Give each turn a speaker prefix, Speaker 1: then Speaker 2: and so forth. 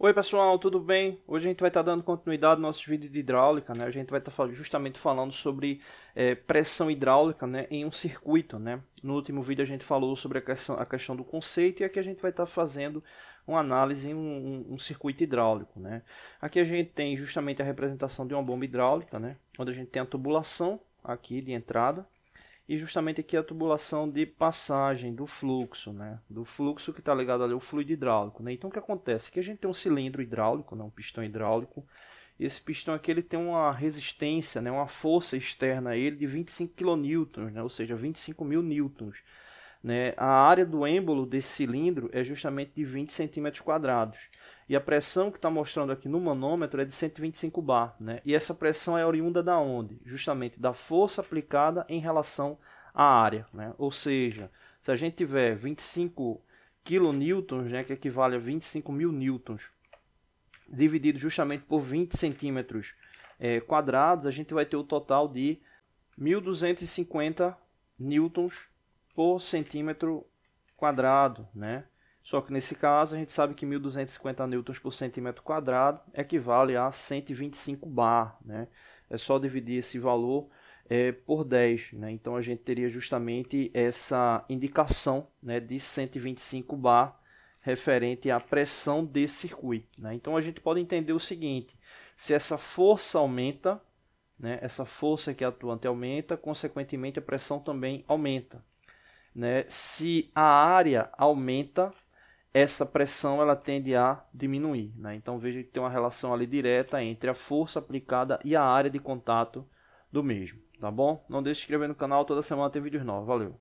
Speaker 1: Oi pessoal, tudo bem? Hoje a gente vai estar tá dando continuidade ao nosso vídeo de hidráulica, né? A gente vai estar tá justamente falando sobre é, pressão hidráulica né, em um circuito, né? No último vídeo a gente falou sobre a questão, a questão do conceito e aqui a gente vai estar tá fazendo uma análise em um, um, um, circuito hidráulico, né? Aqui a gente tem justamente a representação de uma bomba hidráulica, né? Onde a gente tem a tubulação aqui de entrada, e justamente aqui a tubulação de passagem do fluxo, né? Do fluxo que está ligado ali ao fluido hidráulico, né? Então o que acontece? Que a gente tem um cilindro hidráulico, né? um pistão hidráulico, e esse pistão aqui ele tem uma resistência, né? uma força externa a ele de 25 kN, né? ou seja, 25 mil newtons. Né? A área do êmbolo desse cilindro é justamente de 20 centímetros quadrados. E a pressão que está mostrando aqui no manômetro é de 125 bar. Né? E essa pressão é oriunda da onde? Justamente da força aplicada em relação à área. Né? Ou seja, se a gente tiver 25 quilonewtons, né, que equivale a 25 mil newtons, dividido justamente por 20 centímetros é, quadrados, a gente vai ter o total de 1.250 newtons por centímetro quadrado, né? Só que nesse caso a gente sabe que 1250 newtons por centímetro quadrado equivale a 125 bar, né? É só dividir esse valor é, por 10, né? Então a gente teria justamente essa indicação, né, de 125 bar referente à pressão desse circuito, né? Então a gente pode entender o seguinte: se essa força aumenta, né, essa força que atuante aumenta, consequentemente a pressão também aumenta né, se a área aumenta, essa pressão ela tende a diminuir. Né? Então veja que tem uma relação ali direta entre a força aplicada e a área de contato do mesmo. Tá bom? Não deixe de se inscrever no canal, toda semana tem vídeos novos. Valeu!